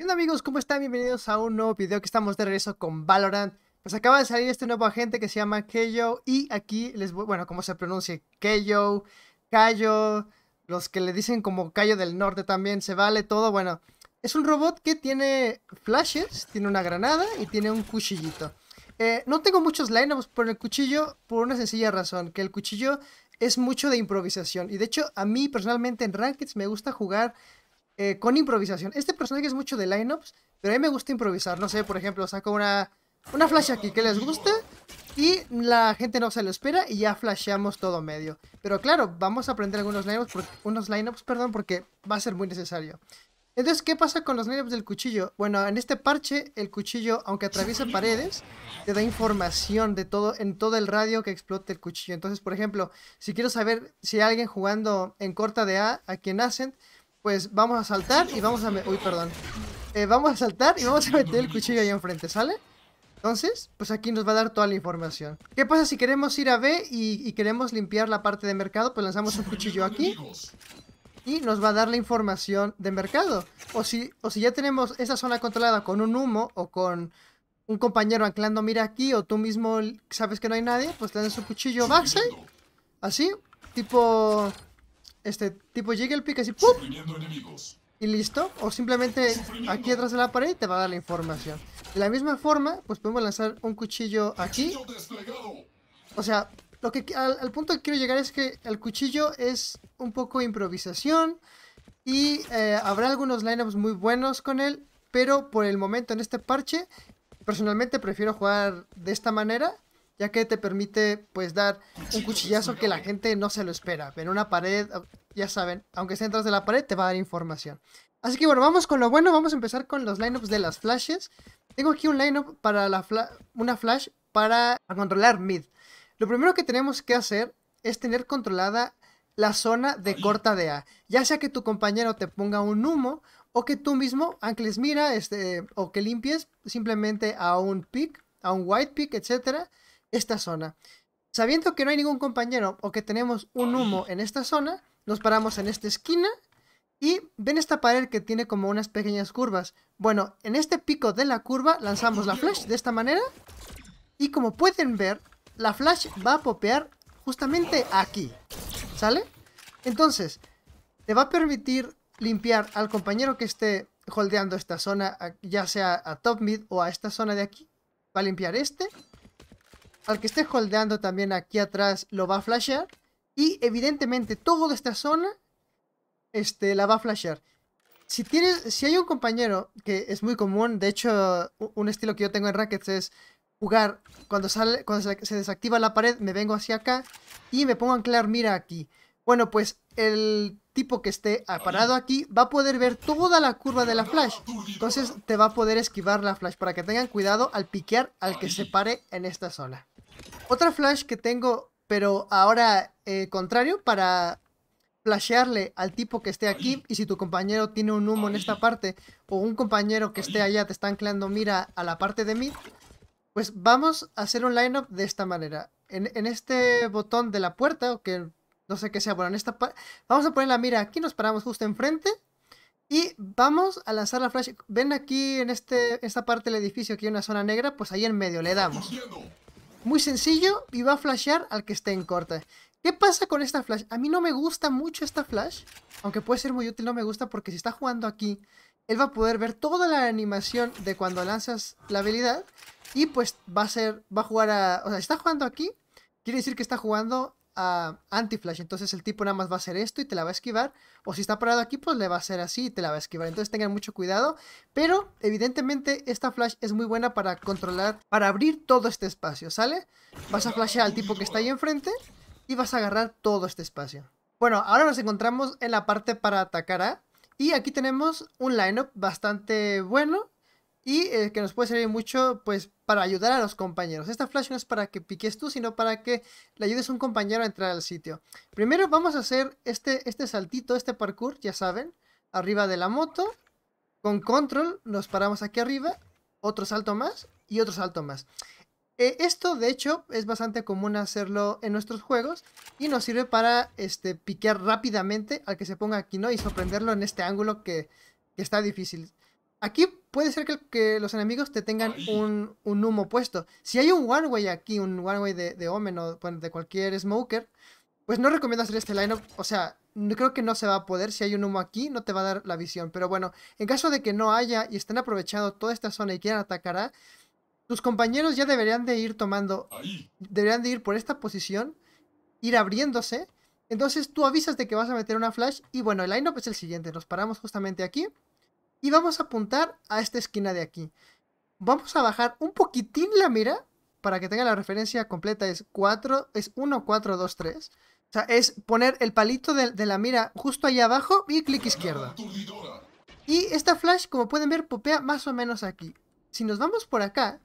Bien amigos, ¿cómo están? Bienvenidos a un nuevo video que estamos de regreso con Valorant. Pues acaba de salir este nuevo agente que se llama Keyo y aquí les voy, bueno, ¿cómo se pronuncia? Keyo, Kayo, los que le dicen como Cayo del Norte también, se vale todo. Bueno, es un robot que tiene flashes, tiene una granada y tiene un cuchillito. Eh, no tengo muchos lineups por el cuchillo por una sencilla razón, que el cuchillo es mucho de improvisación. Y de hecho, a mí personalmente en Rankeds me gusta jugar eh, con improvisación. Este personaje es mucho de lineups, pero a mí me gusta improvisar. No sé, por ejemplo, saco una, una flash aquí que les gusta y la gente no se lo espera y ya flasheamos todo medio. Pero claro, vamos a aprender algunos lineups, unos lineups perdón, porque va a ser muy necesario. Entonces, ¿qué pasa con los lineups del cuchillo? Bueno, en este parche, el cuchillo, aunque atraviesa paredes, te da información de todo, en todo el radio que explote el cuchillo. Entonces, por ejemplo, si quiero saber si hay alguien jugando en corta de A, a quien hacen, pues vamos a saltar y vamos a... Uy, perdón. Eh, vamos a saltar y vamos a meter el cuchillo ahí enfrente, ¿sale? Entonces, pues aquí nos va a dar toda la información. ¿Qué pasa si queremos ir a B y, queremos limpiar la parte de mercado? Pues lanzamos un cuchillo aquí y nos va a dar la información de mercado. O si, o si ya tenemos esa zona controlada con un humo o con un compañero anclando mira aquí o tú mismo sabes que no hay nadie, pues te dan su cuchillo backside. Así, tipo este tipo llegue el pique así ¡pum! y listo, o simplemente aquí atrás de la pared te va a dar la información. De la misma forma, pues podemos lanzar un cuchillo aquí. O sea, lo que al, punto que quiero llegar es que el cuchillo es un poco improvisación y eh, habrá algunos lineups muy buenos con él, pero por el momento en este parche, personalmente prefiero jugar de esta manera ya que te permite pues dar un cuchillazo que la gente no se lo espera. En una pared, ah, ya saben, aunque esté detrás de la pared, te va a dar información. Así que bueno, vamos con lo bueno, vamos a empezar con los lineups de las flashes. Tengo aquí un lineup para la una flash para controlar mid. Lo primero que tenemos que hacer es tener controlada la zona de corta de A. Ya sea que tu compañero te ponga un humo o que tú mismo ancles mira este, o que limpies simplemente a un pick, a un white pick, etcétera esta zona. Sabiendo que no hay ningún compañero o que tenemos un humo en esta zona, nos paramos en esta esquina y ven esta pared que tiene como unas pequeñas curvas. Bueno, en este pico de la curva lanzamos la flash de esta manera y como pueden ver, la flash va a popear justamente aquí, ¿sale? Entonces, te va a permitir limpiar al compañero que esté holdeando esta zona, ya sea a top mid o a esta zona de aquí. Va a limpiar este al que esté holdeando también aquí atrás lo va a flashear. Y evidentemente toda esta zona este, la va a flashear. Si, tienes, si hay un compañero, que es muy común, de hecho un estilo que yo tengo en Rackets es jugar cuando, sale, cuando se desactiva la pared, me vengo hacia acá y me pongo a anclar mira aquí. Bueno, pues el tipo que esté parado aquí va a poder ver toda la curva de la flash. Entonces te va a poder esquivar la flash para que tengan cuidado al piquear al que se pare en esta zona. Otra flash que tengo, pero ahora eh, contrario, para flashearle al tipo que esté aquí y si tu compañero tiene un humo en esta parte o un compañero que esté allá te está anclando mira a la parte de mí pues vamos a hacer un lineup de esta manera. En, este botón de la puerta, o que no sé qué sea, bueno, en esta parte vamos a poner la mira aquí, nos paramos justo enfrente y vamos a lanzar la flash. Ven aquí en este, esta parte del edificio que hay una zona negra, pues ahí en medio le damos. Muy sencillo y va a flashear al que esté en corte. ¿Qué pasa con esta flash? A mí no me gusta mucho esta flash, aunque puede ser muy útil, no me gusta porque si está jugando aquí, él va a poder ver toda la animación de cuando lanzas la habilidad y pues va a ser, va a jugar a, o sea, si está jugando aquí, quiere decir que está jugando a anti-flash. Entonces el tipo nada más va a hacer esto y te la va a esquivar. O si está parado aquí, pues le va a hacer así y te la va a esquivar. Entonces tengan mucho cuidado. Pero evidentemente esta flash es muy buena para controlar, para abrir todo este espacio, ¿sale? Vas a flashear al tipo que está ahí enfrente y vas a agarrar todo este espacio. Bueno, ahora nos encontramos en la parte para atacar a. Y aquí tenemos un lineup bastante bueno y eh, que nos puede servir mucho pues para ayudar a los compañeros. Esta flash no es para que piques tú, sino para que le ayudes a un compañero a entrar al sitio. Primero vamos a hacer este, este saltito, este parkour, ya saben, arriba de la moto. Con control nos paramos aquí arriba, otro salto más y otro salto más. E, esto de hecho es bastante común hacerlo en nuestros juegos y nos sirve para este, piquear rápidamente al que se ponga aquí, ¿no? Y sorprenderlo en este ángulo que, que está difícil. Aquí puede ser que, los enemigos te tengan un, humo puesto. Si hay un one way aquí, un one way de, Omen o de cualquier smoker, pues no recomiendo hacer este lineup. O sea, creo que no se va a poder. Si hay un humo aquí, no te va a dar la visión. Pero bueno, en caso de que no haya y estén aprovechando toda esta zona y quieran atacar tus compañeros ya deberían de ir tomando, deberían de ir por esta posición, ir abriéndose. Entonces tú avisas de que vas a meter una flash y bueno, el lineup es el siguiente. Nos paramos justamente aquí y vamos a apuntar a esta esquina de aquí. Vamos a bajar un poquitín la mira para que tenga la referencia completa. Es 4, es 1, 4, 2, 3. O sea, es poner el palito de, la mira justo allá abajo y clic izquierda Y esta flash, como pueden ver, popea más o menos aquí. Si nos vamos por acá,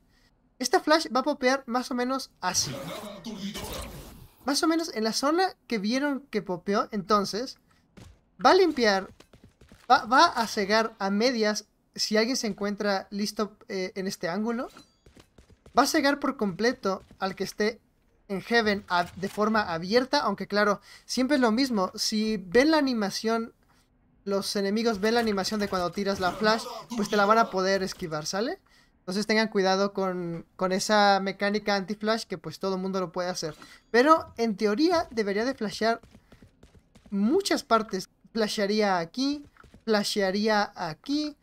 esta flash va a popear más o menos así. Más o menos en la zona que vieron que popeó, entonces, va a limpiar Va, a cegar a medias si alguien se encuentra listo eh, en este ángulo. Va a cegar por completo al que esté en Heaven de forma abierta, aunque claro, siempre es lo mismo. Si ven la animación, los enemigos ven la animación de cuando tiras la flash, pues te la van a poder esquivar, ¿sale? Entonces tengan cuidado con, con esa mecánica anti-flash que pues todo el mundo lo puede hacer. Pero en teoría debería de flashear muchas partes. Flashearía aquí, flashearía aquí.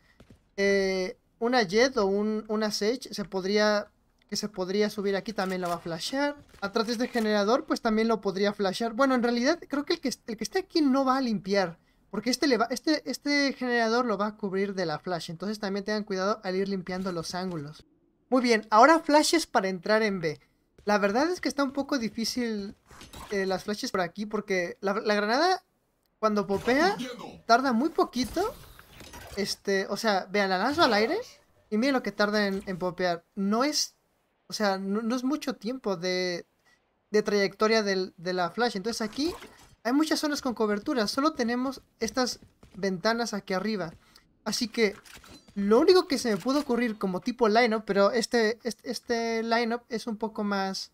Eh, una Jet o una Sage se podría, que se podría subir aquí también la va a flashear. Atrás de este generador pues también lo podría flashear. Bueno, en realidad creo que el que, el que esté aquí no va a limpiar. Porque este, va, este, este generador lo va a cubrir de la flash. Entonces también tengan cuidado al ir limpiando los ángulos. Muy bien, ahora flashes para entrar en B. La verdad es que está un poco difícil eh, las flashes por aquí porque la, la, granada cuando popea, tarda muy poquito. Este, o sea, vean, la lanzo al aire y miren lo que tarda en, popear. No es, o sea, no, es mucho tiempo de, trayectoria de la flash. Entonces aquí hay muchas zonas con cobertura. Solo tenemos estas ventanas aquí arriba. Así que lo único que se me pudo ocurrir como tipo lineup, pero este, este, este lineup es un poco más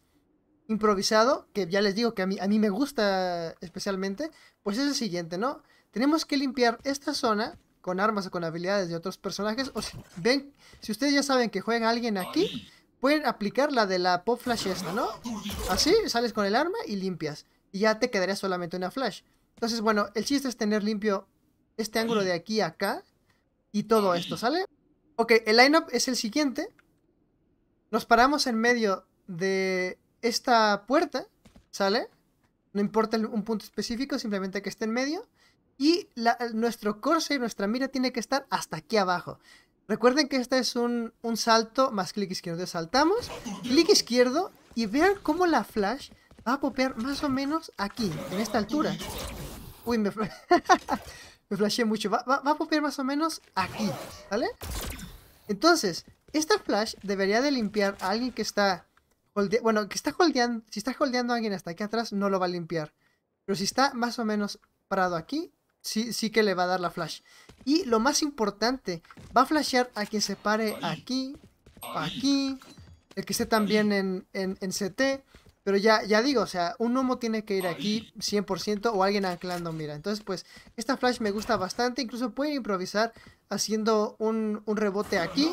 improvisado, que ya les digo que a mí, a mí me gusta especialmente, pues es el siguiente, ¿no? Tenemos que limpiar esta zona con armas o con habilidades de otros personajes. O si, ven, si ustedes ya saben que juegan alguien aquí, pueden aplicar la de la pop flash esta, ¿no? Así sales con el arma y limpias. Y ya te quedaría solamente una flash. Entonces, bueno, el chiste es tener limpio este ángulo de aquí a acá. Y todo esto, ¿sale? Ok, el lineup es el siguiente. Nos paramos en medio de esta puerta, ¿sale? No importa un punto específico, simplemente que esté en medio. Y nuestro corse y nuestra mira tiene que estar hasta aquí abajo. Recuerden que este es un, salto más clic izquierdo. Saltamos, clic izquierdo y vean cómo la flash va a popear más o menos aquí, en esta altura. Uy, me, me flashé mucho. Va, va, a popear más o menos aquí, ¿vale? Entonces, esta flash debería de limpiar a alguien que está bueno, que está holdeando... si está holdeando a alguien hasta aquí atrás, no lo va a limpiar. Pero si está más o menos parado aquí, sí, sí que le va a dar la flash. Y lo más importante, va a flashear a quien se pare aquí, aquí, el que esté también en, en, CT. Pero ya, ya digo, o sea, un humo tiene que ir aquí 100% o alguien anclando mira. Entonces, pues, esta flash me gusta bastante. Incluso pueden improvisar haciendo un, un rebote aquí.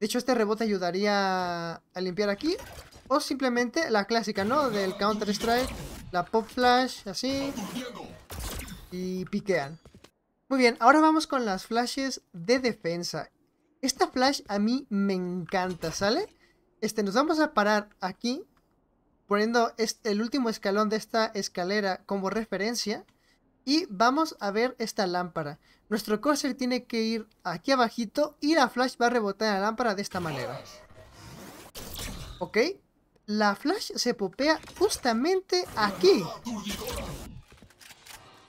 De hecho, este rebote ayudaría a limpiar aquí. O simplemente la clásica, ¿no? Del Counter-Strike, la Pop Flash, así. Y piquean. Muy bien, ahora vamos con las flashes de defensa. Esta flash a mí me encanta, ¿sale? Este, nos vamos a parar aquí, poniendo el último escalón de esta escalera como referencia. Y vamos a ver esta lámpara. Nuestro cursor tiene que ir aquí abajito y la flash va a rebotar en la lámpara de esta manera. ¿Ok? La flash se popea justamente aquí.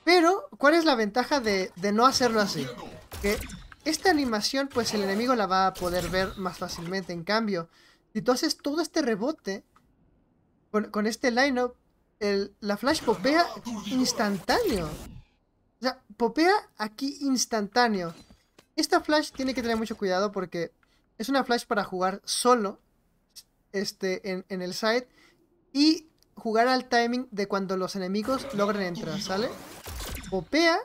Pero, ¿cuál es la ventaja de, no hacerlo así? Que esta animación, pues el enemigo la va a poder ver más fácilmente. En cambio, si tú haces todo este rebote con, con este line-up, la Flash popea instantáneo. O sea, popea aquí instantáneo. Esta Flash tiene que tener mucho cuidado porque es una Flash para jugar solo este, en, en el side y jugar al timing de cuando los enemigos logren entrar, ¿sale? Popea,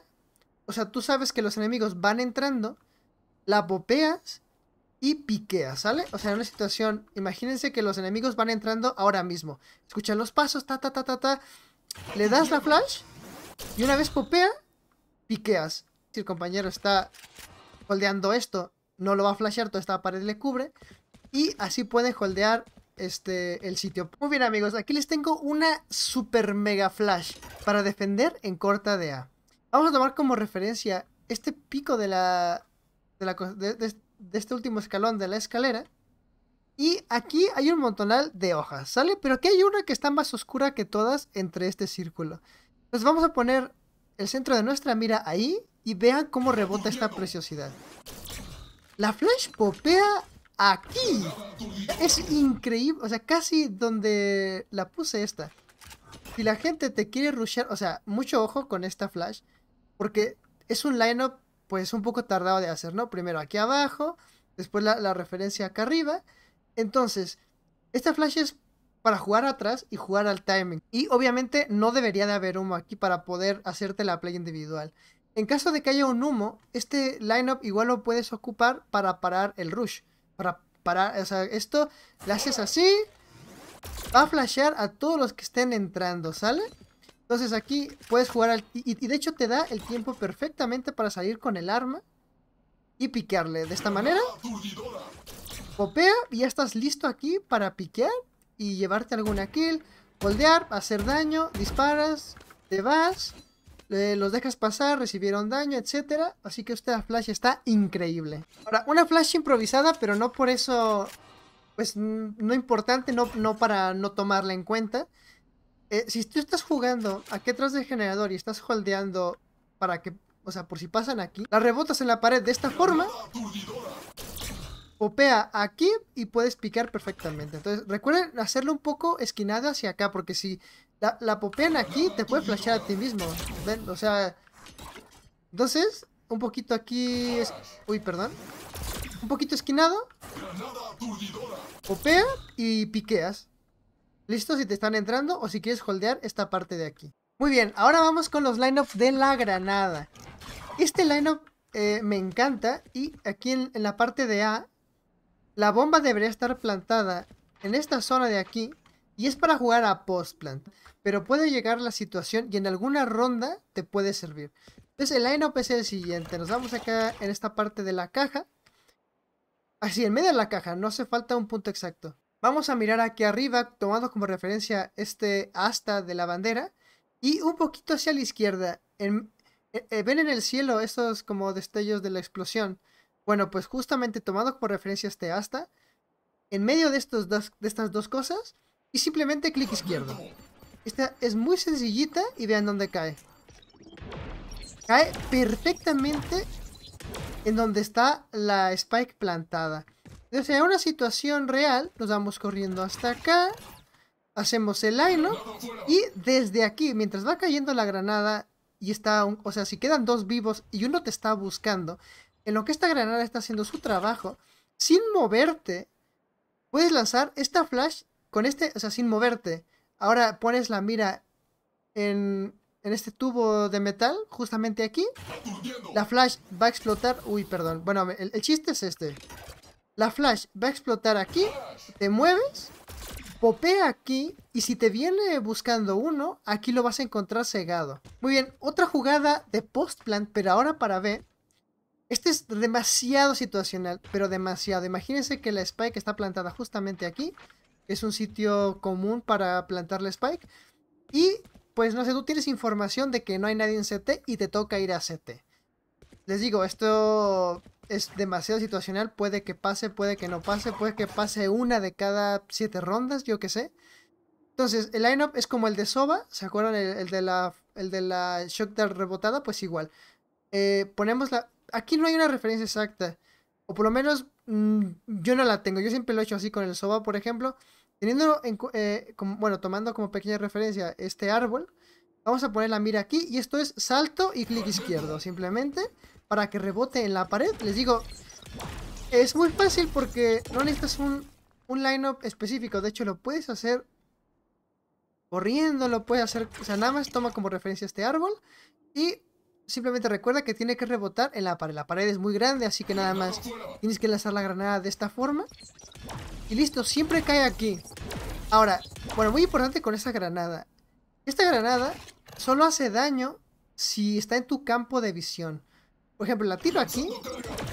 o sea, tú sabes que los enemigos van entrando, la popeas y piquea, ¿sale? O sea, en una situación, imagínense que los enemigos van entrando ahora mismo. Escuchan los pasos, ta, ta, ta, ta, ta. Le das la flash y una vez popea, piqueas. Si el compañero está holdeando esto, no lo va a flashear, toda esta pared le cubre. Y así pueden holdear este, el sitio. Muy bien amigos, aquí les tengo una super mega flash para defender en corta de A. Vamos a tomar como referencia este pico de la... De la de este último escalón de la escalera. Y aquí hay un montonal de hojas, ¿sale? Pero aquí hay una que está más oscura que todas entre este círculo. Entonces vamos a poner el centro de nuestra mira ahí y vean cómo rebota esta preciosidad. La flash popea aquí. Es increíble, o sea, casi donde la puse esta. Si la gente te quiere rushear, o sea, mucho ojo con esta flash, porque es un lineup pues un poco tardado de hacer, ¿no? Primero aquí abajo, después la, referencia acá arriba. Entonces, esta flash es para jugar atrás y jugar al timing. Y obviamente no debería de haber humo aquí para poder hacerte la play individual. En caso de que haya un humo, este lineup igual lo puedes ocupar para parar el rush. Para parar, o sea, esto lo haces así. Va a flashear a todos los que estén entrando, ¿sale? Entonces aquí puedes jugar al... Y, de hecho te da el tiempo perfectamente para salir con el arma y piquearle. De esta manera, popea y ya estás listo aquí para piquear y llevarte alguna kill, goldear, hacer daño, disparas, te vas, los dejas pasar, recibieron daño, etcétera. Así que esta flash está increíble. Ahora, una flash improvisada, pero no por eso... Pues no importante, no para no tomarla en cuenta eh, si tú estás jugando aquí atrás del generador y estás holdeando para que, o sea, por si pasan aquí, la rebotas en la pared de esta forma. Popea aquí y puedes picar perfectamente. Entonces, recuerden hacerlo un poco esquinado hacia acá, porque si la, popean aquí, te puede flashear a ti mismo. ¿Ven? O sea... Entonces, un poquito aquí... Uy, perdón. Un poquito esquinado. Popea y piqueas. ¿Listo si te están entrando o si quieres holdear esta parte de aquí? Muy bien, ahora vamos con los lineups de la granada. Este lineup eh, me encanta y aquí en, la parte de A, la bomba debería estar plantada en esta zona de aquí y es para jugar a post plant. Pero puede llegar la situación y en alguna ronda te puede servir. Entonces el lineup es el siguiente. Nos vamos acá en esta parte de la caja. Así, en medio de la caja. No hace falta un punto exacto. Vamos a mirar aquí arriba, tomando como referencia este asta de la bandera, y un poquito hacia la izquierda. E, e, ¿Ven en el cielo estos como destellos de la explosión? Bueno, pues justamente tomando como referencia este asta, en medio de, estos de estas dos cosas, y simplemente clic izquierdo. Esta es muy sencillita y vean dónde cae. Cae perfectamente en donde está la spike plantada. Desde una situación real, nos vamos corriendo hasta acá. Hacemos el lineo Y desde aquí, mientras va cayendo la granada y está... aún o sea, si quedan dos vivos y uno te está buscando, en lo que esta granada está haciendo su trabajo, sin moverte, puedes lanzar esta flash con este... O sea, sin moverte. Ahora pones la mira en, en este tubo de metal, justamente aquí. La flash va a explotar. Uy, perdón. Bueno, el chiste es este. La flash va a explotar aquí, te mueves, popea aquí y si te viene buscando uno, aquí lo vas a encontrar cegado. Muy bien, otra jugada de post plant, pero ahora para B. Este es demasiado situacional, pero demasiado. Imagínense que la Spike está plantada justamente aquí. Es un sitio común para plantar la Spike. Y pues no sé, tú tienes información de que no hay nadie en CT y te toca ir a CT. Les digo, esto es demasiado situacional, puede que pase, puede que no pase, puede que pase una de cada siete rondas, yo qué sé. Entonces, el lineup es como el de Soba, ¿se acuerdan? El, de, la, el de la rebotada, pues igual. Eh, ponemos la... Aquí no hay una referencia exacta, o por lo menos mm, yo no la tengo, yo siempre lo he hecho así con el Soba, por ejemplo. Teniendo, en, eh, bueno, tomando como pequeña referencia este árbol, vamos a poner la mira aquí y esto es salto y clic izquierdo, simplemente para que rebote en la pared. Les digo, es muy fácil porque no necesitas un, un line-up específico. De hecho, lo puedes hacer corriendo, lo puedes hacer... O sea, nada más toma como referencia este árbol y simplemente recuerda que tiene que rebotar en la pared. La pared es muy grande, así que nada más tienes que lanzar la granada de esta forma. Y listo, siempre cae aquí. Ahora, bueno, muy importante con esta granada. Esta granada solo hace daño si está en tu campo de visión. Por ejemplo, la tiro aquí.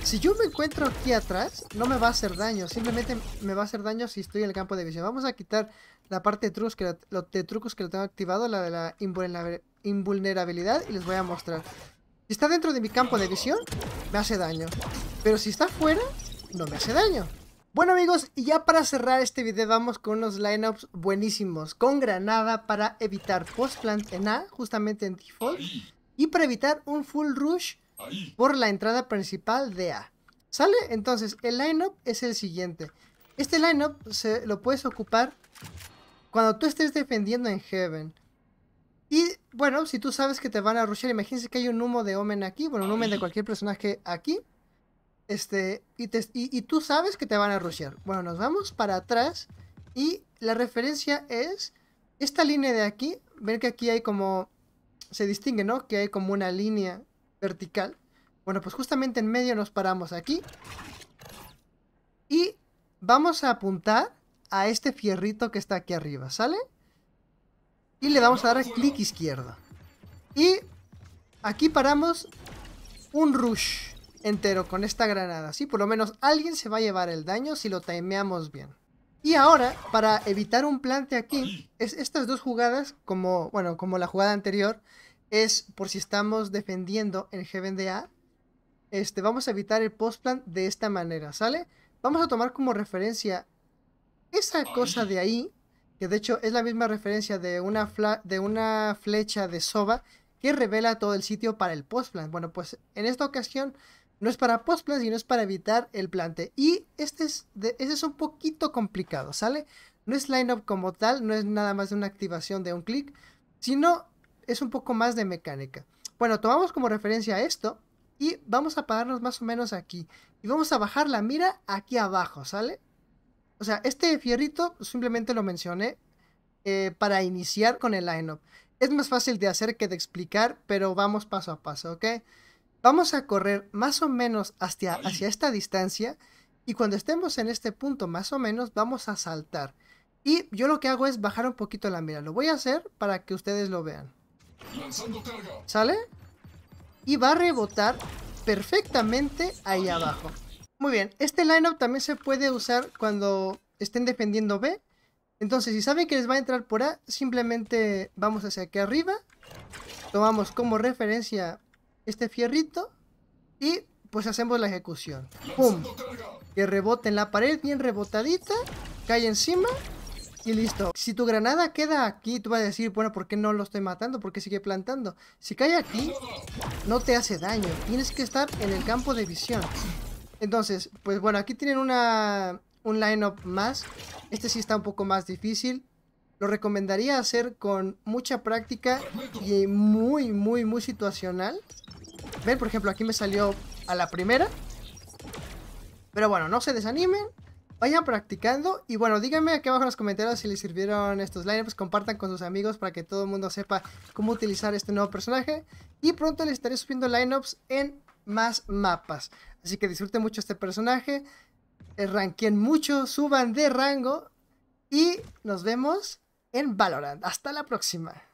Si yo me encuentro aquí atrás, no me va a hacer daño. Simplemente me va a hacer daño si estoy en el campo de visión. Vamos a quitar la parte de trucos que, lo, trucos que lo tengo activado, la de la invulnerabilidad, y les voy a mostrar. Si está dentro de mi campo de visión, me hace daño. Pero si está fuera, no me hace daño. Bueno amigos, y ya para cerrar este video vamos con unos lineups buenísimos. Con Granada para evitar post plant en A, justamente en default. Y para evitar un full rush por la entrada principal de A. ¿Sale? Entonces, el lineup es el siguiente. Este lineup se lo puedes ocupar cuando tú estés defendiendo en Heaven. Y bueno, si tú sabes que te van a rushear, imagínense que hay un humo de Omen aquí, bueno, un humo de cualquier personaje aquí. Este, y, tú sabes que te van a rushear. Bueno, nos vamos para atrás. Y la referencia es esta línea de aquí. Ver que aquí hay como. Se distingue, ¿no? Que hay como una línea vertical. Bueno, pues justamente en medio nos paramos aquí. Y vamos a apuntar a este fierrito que está aquí arriba, ¿sale? Y le vamos a dar clic izquierdo. Y aquí paramos un rush entero con esta granada, Así Por lo menos alguien se va a llevar el daño si lo timeamos bien. Y ahora, para evitar un plante aquí, es estas dos jugadas, como, bueno, como la jugada anterior, es por si estamos defendiendo en A este, vamos a evitar el plan de esta manera, ¿sale? Vamos a tomar como referencia esa cosa de ahí, que de hecho es la misma referencia de una, de una flecha de soba que revela todo el sitio para el postplan. Bueno, pues en esta ocasión no es para postplan, sino es para evitar el plante. Y este es, es un poquito complicado, ¿sale? No es line up como tal, no es nada más de una activación de un clic, sino es un poco más de mecánica. Bueno, tomamos como referencia esto y vamos a pararnos más o menos aquí. Y vamos a bajar la mira aquí abajo, ¿sale? O sea, este fierrito simplemente lo mencioné eh, para iniciar con el line up Es más fácil de hacer que de explicar, pero vamos paso a paso, ¿ok? Vamos a correr más o menos hacia esta distancia y cuando estemos en este punto más o menos vamos a saltar. Y yo lo que hago es bajar un poquito la mira. Lo voy a hacer para que ustedes lo vean. ¿Sale? Y va a rebotar perfectamente ahí abajo. Muy bien, este lineup también se puede usar cuando estén defendiendo B. Entonces, si saben que les va a entrar por A, simplemente vamos hacia aquí arriba. Tomamos como referencia este fierrito. Y pues hacemos la ejecución. ¡Pum! Que rebote en la pared, bien rebotadita. Cae encima y listo. Si tu granada queda aquí, tú vas a decir, bueno, ¿por qué no lo estoy matando? ¿Por qué sigue plantando? Si cae aquí, no te hace daño. Tienes que estar en el campo de visión. Entonces, pues bueno, aquí tienen una, un line-up más. Este sí está un poco más difícil. Lo recomendaría hacer con mucha práctica y muy, muy, muy situacional. Ven, por ejemplo, aquí me salió a la primera. Pero bueno, no se desanimen. Vayan practicando y bueno, díganme aquí abajo en los comentarios si les sirvieron estos lineups, compartan con sus amigos para que todo el mundo sepa cómo utilizar este nuevo personaje y pronto les estaré subiendo lineups en más mapas. Así que disfruten mucho este personaje, eh, Ranquen mucho, suban de rango y nos vemos en Valorant. Hasta la próxima.